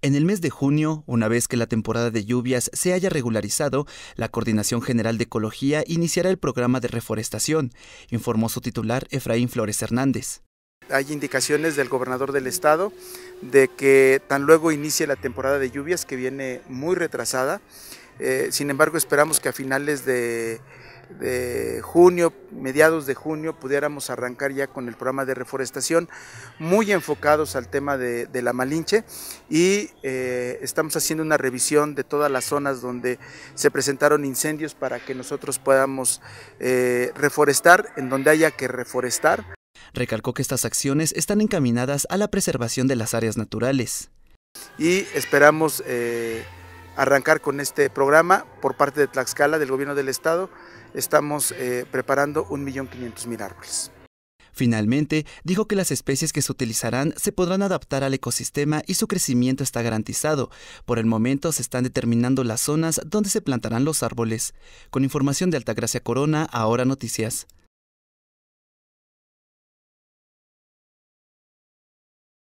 En el mes de junio, una vez que la temporada de lluvias se haya regularizado, la Coordinación General de Ecología iniciará el programa de reforestación, informó su titular Efraín Flores Hernández. Hay indicaciones del gobernador del estado de que tan luego inicie la temporada de lluvias que viene muy retrasada. Eh, sin embargo, esperamos que a finales de de junio, mediados de junio, pudiéramos arrancar ya con el programa de reforestación, muy enfocados al tema de, la Malinche y eh, estamos haciendo una revisión de todas las zonas donde se presentaron incendios para que nosotros podamos eh, reforestar en donde haya que reforestar. Recalcó que estas acciones están encaminadas a la preservación de las áreas naturales. Y esperamos... Eh, arrancar con este programa por parte de Tlaxcala, del gobierno del estado. Estamos eh, preparando 1.500.000 árboles. Finalmente, dijo que las especies que se utilizarán se podrán adaptar al ecosistema y su crecimiento está garantizado. Por el momento se están determinando las zonas donde se plantarán los árboles. Con información de Altagracia Corona, ahora noticias.